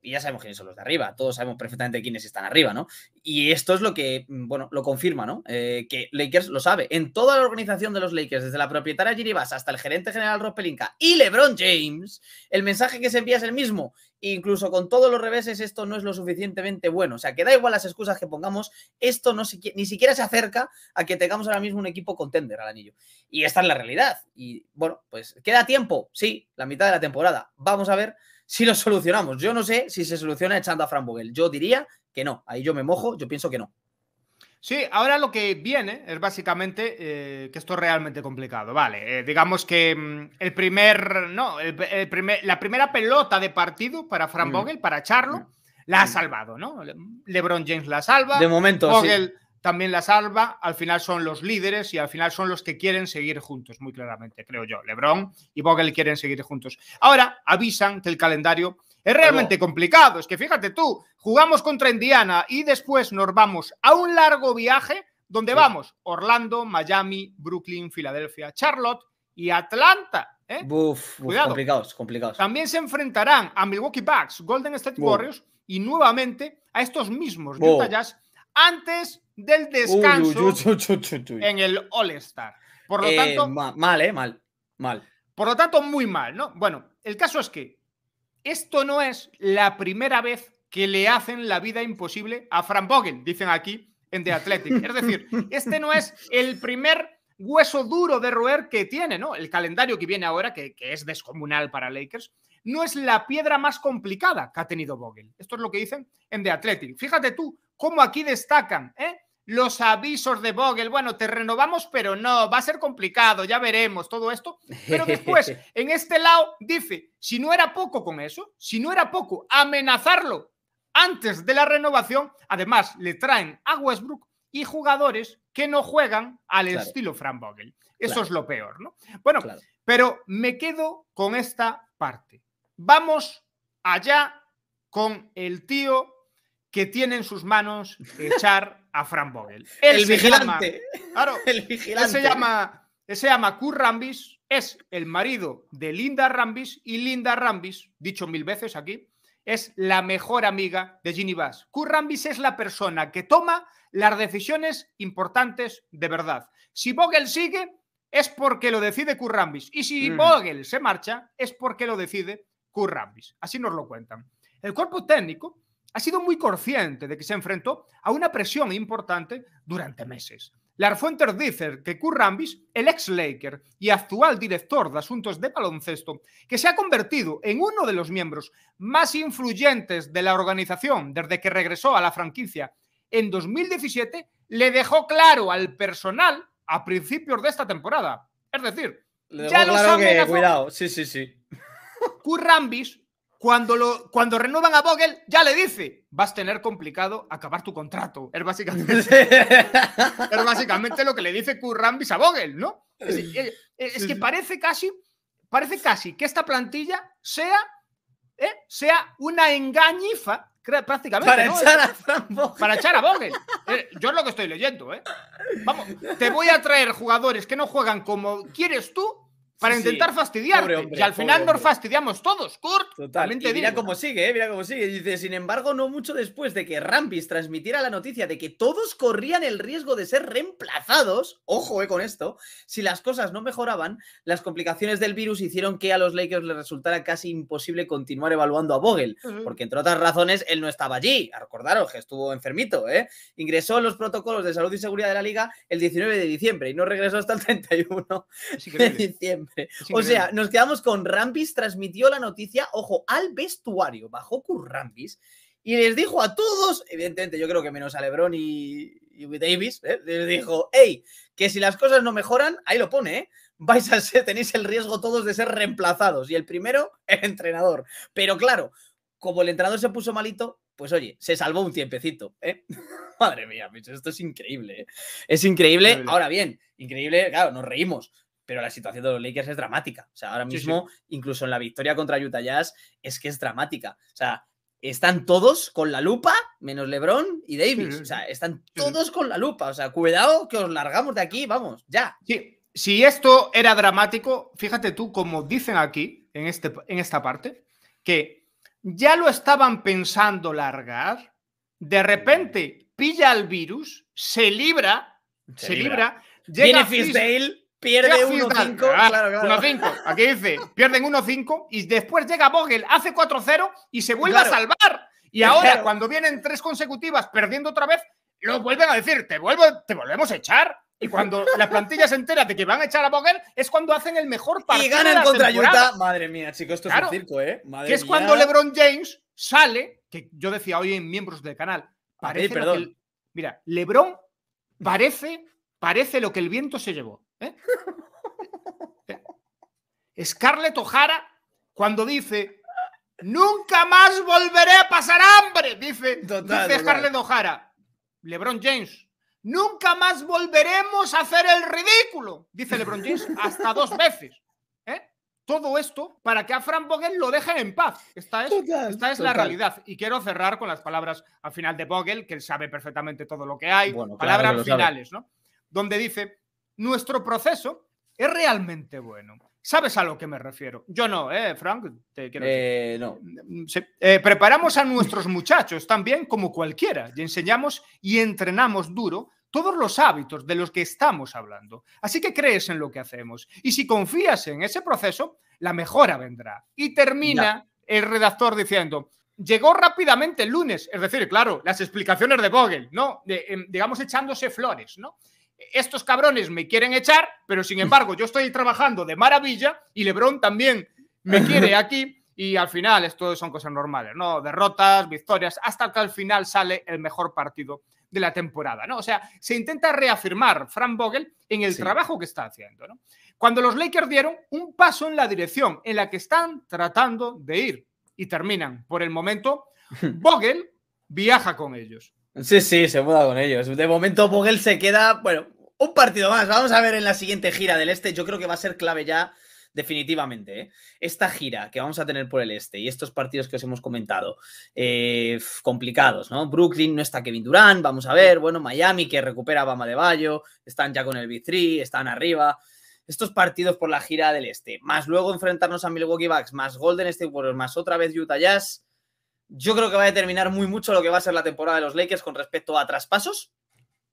y ya sabemos quiénes son los de arriba, todos sabemos perfectamente quiénes están arriba, ¿no? Y esto es lo que, mm, bueno, lo confirma, ¿no? Eh, que Lakers lo sabe. En toda la organización de los Lakers, desde la propietaria Ginny hasta el gerente general Rob Pelinka y LeBron James, el mensaje que se envía es el mismo. Incluso con todos los reveses, esto no es lo suficientemente bueno. O sea, que da igual las excusas que pongamos, esto no ni siquiera se acerca a que tengamos ahora mismo un equipo contender al anillo. Y esta es la realidad. Y bueno, pues queda tiempo, sí, la mitad de la temporada. Vamos a ver si lo solucionamos. Yo no sé si se soluciona echando a Fran Vogel. Yo diría que no. Ahí yo me mojo, yo pienso que no. Sí, ahora lo que viene es básicamente eh, que esto es realmente complicado. Vale, eh, digamos que mm, el primer, no, el, primer, la primera pelota de partido para Fran mm. Vogel, para echarlo, mm. la ha salvado, ¿no? LeBron James la salva. De momento, también la salva, al final son los líderes y al final son los que quieren seguir juntos, muy claramente, creo yo. Lebron y Vogel quieren seguir juntos. Ahora avisan que el calendario es realmente complicado. Es que fíjate tú, jugamos contra Indiana y después nos vamos a un largo viaje donde vamos Orlando, Miami, Brooklyn, Filadelfia, Charlotte y Atlanta. ¿eh? Buf, complicados, complicados. También se enfrentarán a Milwaukee Bucks, Golden State Warriors y nuevamente a estos mismos Utah Jazz antes del descanso en el All-Star. Por lo eh, tanto. mal, ¿eh? Mal. Mal. Por lo tanto, muy mal, ¿no? Bueno, el caso es que esto no es la primera vez que le hacen la vida imposible a Fran Vogel, dicen aquí en The Athletic. Es decir, este no es el primer hueso duro de roer que tiene, ¿no? El calendario que viene ahora, que, es descomunal para Lakers, no es la piedra más complicada que ha tenido Vogel. Esto es lo que dicen en The Athletic. Fíjate tú como aquí destacan, eh? los avisos de Vogel, bueno, te renovamos, pero no, va a ser complicado, ya veremos todo esto. Pero después, en este lado, dice, si no era poco con eso, si no era poco, amenazarlo antes de la renovación, además le traen a Westbrook y jugadores que no juegan al estilo Frank Vogel. Eso es lo peor, ¿no? Bueno, pero me quedo con esta parte. Vamos allá con el tío que tiene en sus manos echar a Frank Vogel. el vigilante. claro, el vigilante. se llama, Kur Rambis, es el marido de Linda Rambis y Linda Rambis, dicho mil veces aquí, es la mejor amiga de Ginny Bass. Kurt Rambis es la persona que toma las decisiones importantes de verdad. Si Vogel sigue, es porque lo decide Kurt Rambis. Y si mm. Vogel se marcha, es porque lo decide Kurt Rambis. Así nos lo cuentan. El cuerpo técnico ha sido muy consciente de que se enfrentó a una presión importante durante meses. fuentes dice que Kurt Rambis, el ex Laker y actual director de asuntos de baloncesto, que se ha convertido en uno de los miembros más influyentes de la organización desde que regresó a la franquicia en 2017, le dejó claro al personal a principios de esta temporada. Es decir, ya los cuidado, sí, sí, sí. Kurt Rambis cuando, lo, cuando renuevan a Vogel, ya le dice, vas a tener complicado acabar tu contrato. Es básicamente, básicamente lo que le dice Currambis a Vogel, ¿no? Es, eh, eh, que parece casi, parece casi que esta plantilla sea, eh, sea una engañifa prácticamente. Para, echar a Para echar a Vogel. Yo es lo que estoy leyendo, ¿eh? Vamos, te voy a traer jugadores que no juegan como quieres tú para intentar fastidiarte. y al final nos fastidiamos todos, Kurt. Totalmente. mira cómo sigue, eh, mira cómo sigue. Dice, sin embargo, no mucho después de que Rampis transmitiera la noticia de que todos corrían el riesgo de ser reemplazados, ojo eh, con esto, si las cosas no mejoraban, las complicaciones del virus hicieron que a los Lakers les resultara casi imposible continuar evaluando a Vogel, porque entre otras razones él no estaba allí. Recordaros que estuvo enfermito, ¿eh? Ingresó en los protocolos de salud y seguridad de la liga el 19 de diciembre y no regresó hasta el 31 de diciembre. O sea, nos quedamos con Rampis, transmitió la noticia, ojo, al vestuario, bajó Rampis y les dijo a todos, evidentemente yo creo que menos a Lebron y, Davis, ¿eh? les dijo, hey, que si las cosas no mejoran, ahí lo pone, ¿eh? vais a tenéis el riesgo todos de ser reemplazados. Y el primero, el entrenador. Pero claro, como el entrenador se puso malito, pues oye, se salvó un tiempecito, ¿eh? Madre mía, esto es increíble. ¿eh? Es increíble. Ahora bien, increíble, claro, nos reímos pero la situación de los Lakers es dramática. O sea, ahora mismo, incluso en la victoria contra Utah Jazz, es que es dramática. O sea, están todos con la lupa, menos LeBron y Davis. o sea, están todos con la lupa. O sea, cuidado que os largamos de aquí, vamos, ya. Sí, si esto era dramático, fíjate tú, como dicen aquí, en, este, en esta parte, que ya lo estaban pensando largar, de repente pilla el virus, se libra, se, libra. Pierde 1-5. Ah, Aquí dice, pierden 1-5 y después llega Vogel, hace 4-0 y se vuelve a salvar. Y ahora, cuando vienen tres consecutivas perdiendo otra vez, lo vuelven a decir, te, vuelvo, te volvemos a echar. Y cuando la plantilla se entera de que van a echar a Vogel, es cuando hacen el mejor partido. Y ganan contra Utah. Madre mía, chicos, esto es un circo, ¿eh? que es cuando LeBron James sale, que yo decía hoy en miembros del canal, mira, LeBron parece, parece lo que el viento se llevó. ¿Eh? Scarlett O'Hara, cuando dice, nunca más volveré a pasar hambre, dice, Scarlett O'Hara. LeBron James, nunca más volveremos a hacer el ridículo, dice LeBron James, hasta dos veces. ¿Eh? Todo esto para que a Frank Vogel lo dejen en paz. Esta es, la realidad. Y quiero cerrar con las palabras al final de Vogel, que él sabe perfectamente todo lo que hay. palabras finales, ¿no? Donde dice, nuestro proceso es realmente bueno. ¿Sabes a lo que me refiero? Yo no, ¿eh, Frank? Eh, no. Mm, eh, preparamos a nuestros muchachos también como cualquiera y enseñamos y entrenamos duro todos los hábitos de los que estamos hablando. Así que crees en lo que hacemos y si confías en ese proceso, la mejora vendrá. Y termina el redactor diciendo, llegó rápidamente el lunes, es decir, claro, las explicaciones de Vogel, ¿no? Em, digamos echándose flores, ¿no? estos cabrones me quieren echar, pero sin embargo yo estoy trabajando de maravilla y Lebron también me quiere aquí. Y al final esto son cosas normales, ¿no? Derrotas, victorias, hasta que al final sale el mejor partido de la temporada, ¿no? O sea, se intenta reafirmar Frank Vogel en el trabajo que está haciendo, Cuando los Lakers dieron un paso en la dirección en la que están tratando de ir y terminan por el momento, Vogel viaja con ellos. Sí, sí, se muda con ellos. De momento Vogel se queda, bueno, un partido más. Vamos a ver en la siguiente gira del Este. Yo creo que va a ser clave ya definitivamente. ¿eh? Esta gira que vamos a tener por el este y estos partidos que os hemos comentado, eh, complicados, ¿no? Brooklyn no está Kevin Durant, vamos a ver, bueno, Miami que recupera a Bama de Bayo, están ya con el B3, están arriba. Estos partidos por la gira del este, más luego enfrentarnos a Milwaukee Bucks, más Golden State Warriors, más otra vez Utah Jazz. Yo creo que va a determinar muy mucho lo que va a ser la temporada de los Lakers con respecto a traspasos.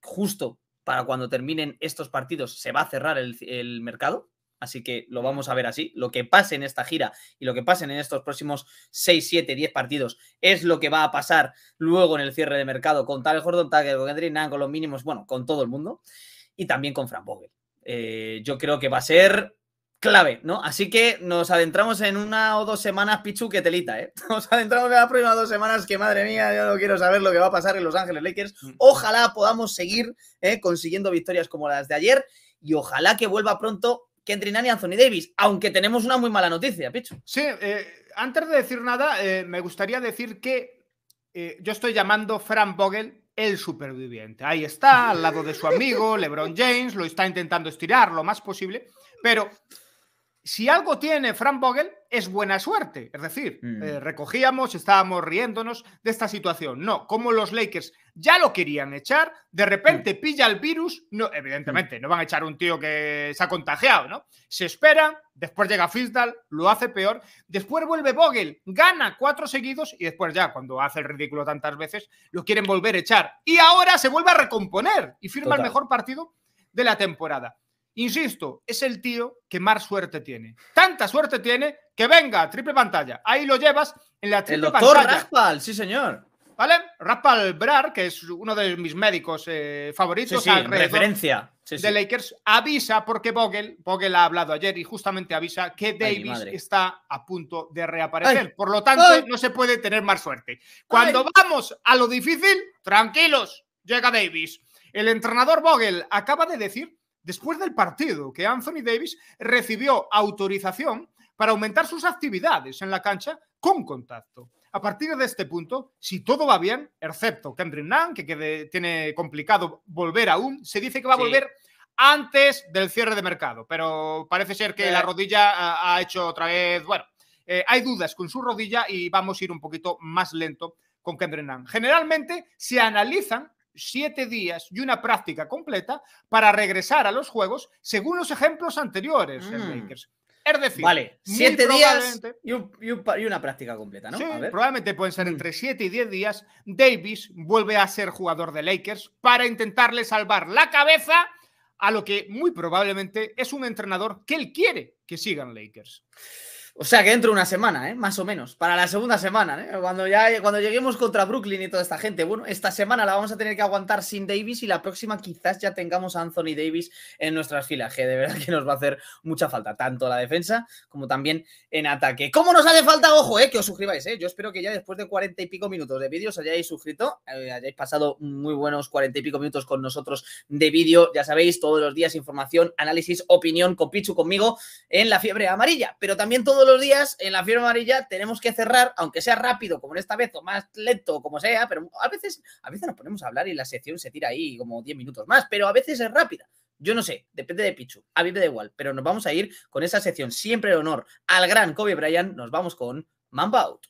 Justo para cuando terminen estos partidos se va a cerrar el, mercado. Así que lo vamos a ver así. Lo que pase en esta gira y lo que pasen en estos próximos 6, 7, 10 partidos es lo que va a pasar luego en el cierre de mercado con tal Jordan, Tucker, con con los mínimos, bueno, con todo el mundo y también con Frank Vogel. Eh, yo creo que va a ser clave, ¿no? Así que nos adentramos en una o dos semanas, Pichu, que telita, ¿eh? Nos adentramos en las próximas dos semanas, que madre mía, yo no quiero saber lo que va a pasar en Los Ángeles Lakers. Mm. Ojalá podamos seguir ¿eh? consiguiendo victorias como las de ayer y ojalá que vuelva pronto Kendrick Nani y Anthony Davis, aunque tenemos una muy mala noticia, Pichu. Sí, eh, antes de decir nada, eh, me gustaría decir que yo estoy llamando Fran Vogel el superviviente. Ahí está, al lado de su amigo LeBron James, lo está intentando estirar lo más posible, pero si algo tiene Frank Vogel, es buena suerte. Es decir, eh, mm. recogíamos, estábamos riéndonos de esta situación. No, como los Lakers ya lo querían echar, de repente mm. pilla el virus. No, evidentemente, mm. no van a echar un tío que se ha contagiado, ¿no? Se espera, después llega Fisdal, lo hace peor, después vuelve Vogel, gana cuatro seguidos y después ya, cuando hace el ridículo tantas veces, lo quieren volver a echar. Y ahora se vuelve a recomponer y firma el mejor partido de la temporada. Insisto, es el tío que más suerte tiene. Tanta suerte tiene que venga, triple pantalla. Ahí lo llevas en la triple el doctor pantalla. sí señor. ¿Vale? Raspal Brar, que es uno de mis médicos eh, favoritos. Sí, referencia. de Lakers, avisa porque Vogel, Vogel ha hablado ayer y justamente avisa que Davis está a punto de reaparecer. Por lo tanto, no se puede tener más suerte. Cuando vamos a lo difícil, tranquilos, llega Davis. El entrenador Vogel acaba de decir después del partido que Anthony Davis recibió autorización para aumentar sus actividades en la cancha con contacto. A partir de este punto, si todo va bien, excepto Kendrick Nunn, que, tiene complicado volver aún, se dice que va a volver antes del cierre de mercado, pero parece ser que la eh. rodilla ha, hecho otra vez, bueno, eh, hay dudas con su rodilla y vamos a ir un poquito más lento con Kendrick Nunn. Generalmente se analizan siete días y una práctica completa para regresar a los juegos según los ejemplos anteriores mm. en Lakers. Es decir, vale, siete días y, una práctica completa, ¿no? Probablemente pueden ser mm. entre siete y 10 días. Davis vuelve a ser jugador de Lakers para intentarle salvar la cabeza a lo que muy probablemente es un entrenador que él quiere que sigan Lakers. O sea que dentro de una semana, ¿eh? más o menos. Para la segunda semana, ¿eh? cuando ya cuando lleguemos contra Brooklyn y toda esta gente. Bueno, esta semana la vamos a tener que aguantar sin Davis y la próxima quizás ya tengamos a Anthony Davis en nuestras filas, que de verdad que nos va a hacer mucha falta, tanto la defensa como también en ataque. ¿Cómo nos hace falta? Ojo, ¿eh? que os suscribáis. ¿eh? Yo espero que ya después de cuarenta y pico minutos de vídeo os hayáis suscrito, eh, hayáis pasado muy buenos cuarenta y pico minutos con nosotros de vídeo. Ya sabéis, todos los días información, análisis, opinión con Pichu, conmigo en la fiebre amarilla, pero también todos los días en la firma amarilla tenemos que cerrar, aunque sea rápido, como en esta vez, o más lento, como sea, pero a veces, a veces nos ponemos a hablar y la sección se tira ahí como 10 minutos más, pero a veces es rápida. Yo no sé, depende de Pichu, a mí me da igual, pero nos vamos a ir con esa sección siempre de honor al gran Kobe Bryant, nos vamos con Mamba Out.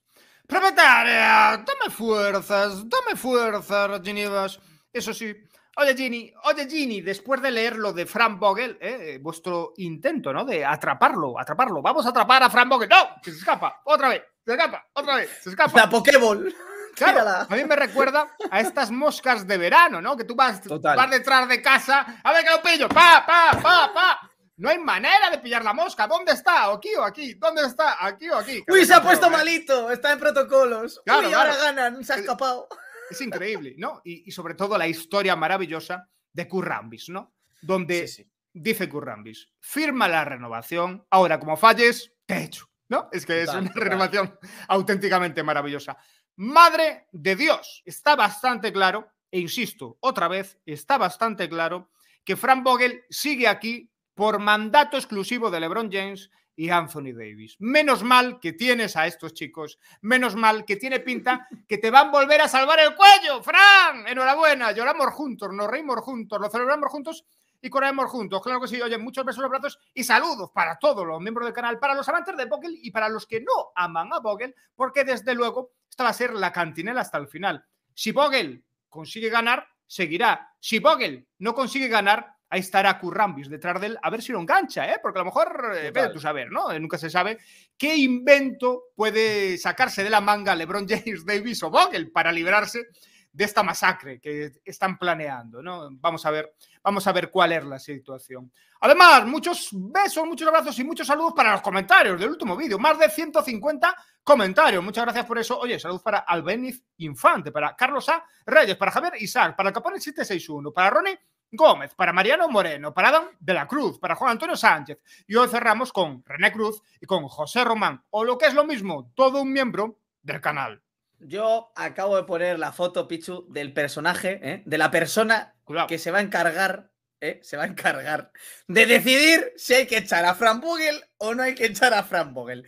Propietaria, dame fuerzas, dame fuerzas, Eso sí, Oye Ginny, oye después de leer lo de Frank Vogel, ¿eh? Eh, vuestro intento, ¿no? De atraparlo, atraparlo. Vamos a atrapar a Frank Vogel. ¡No! Se escapa, otra vez, se escapa, otra vez, se escapa. La Pokéball. Claro, a mí me recuerda a estas moscas de verano, ¿no? Que tú vas, vas detrás de casa, a ver que lo pillo, pa, pa, pa, pa. No hay manera de pillar la mosca. ¿Dónde está? ¿O aquí o aquí? ¿Dónde está? ¿Aquí o aquí? Uy, se ha puesto ¿eh? malito. Está en protocolos. Uy, ahora ganan. Se ha escapado. Es increíble, ¿no? Y, sobre todo la historia maravillosa de Currambis, ¿no? Donde dice Currambis, firma la renovación, ahora como falles, te echo, ¿no? Es que es una renovación auténticamente maravillosa. Madre de Dios, está bastante claro, e insisto, otra vez, está bastante claro que Frank Vogel sigue aquí por mandato exclusivo de LeBron James y Anthony Davis. Menos mal que tienes a estos chicos, menos mal que tiene pinta que te van a volver a salvar el cuello, Fran. Enhorabuena, lloramos juntos, nos reímos juntos, lo celebramos juntos y corremos juntos. Claro que sí, oye, muchos besos, abrazos y saludos para todos los miembros del canal, para los amantes de Vogel y para los que no aman a Vogel, porque desde luego esta va a ser la cantinela hasta el final. Si Vogel consigue ganar, seguirá. Si Vogel no consigue ganar, ahí estará Currambis detrás de él, a ver si lo engancha, ¿eh? porque a lo mejor, eh, tú saber, ¿no? Eh, nunca se sabe qué invento puede sacarse de la manga LeBron James, Davis o Vogel para librarse de esta masacre que están planeando, ¿no? Vamos a ver, vamos a ver cuál es la situación. Además, muchos besos, muchos abrazos y muchos saludos para los comentarios del último vídeo, más de 150 comentarios. Muchas gracias por eso. Oye, saludos para Albeniz Infante, para Carlos A. Reyes, para Javier Isaac, para Capone 761, para Ronnie Gómez, para Mariano Moreno, para Don de la Cruz, para Juan Antonio Sánchez. Y hoy cerramos con René Cruz y con José Román, o lo que es lo mismo, todo un miembro del canal. Yo acabo de poner la foto, Pichu, del personaje, ¿eh? de la persona que se va a encargar, ¿eh? se va a encargar de decidir si hay que echar a Fran Vogel o no hay que echar a Fran Vogel.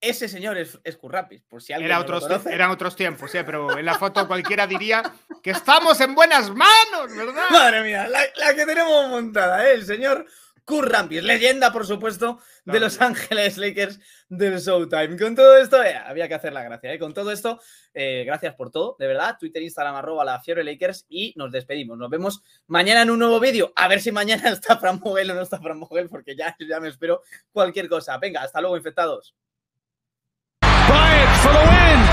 Ese señor es, es por si alguien Era otros, lo Eran otros tiempos, pero en la foto cualquiera diría que estamos en buenas manos, ¿verdad? Madre mía, la, que tenemos montada, ¿eh? el señor Currapis, leyenda, por supuesto, de Los Ángeles Lakers del Showtime. Con todo esto, eh, había que hacer la gracia, ¿eh? con todo esto, eh, gracias por todo, de verdad, Twitter, Instagram, arroba la fiebre Lakers y nos despedimos. Nos vemos mañana en un nuevo vídeo, a ver si mañana está Fran Mogel o no está Fran Mogel, porque ya, ya me espero cualquier cosa. Venga, hasta luego, infectados. Bryant for the win.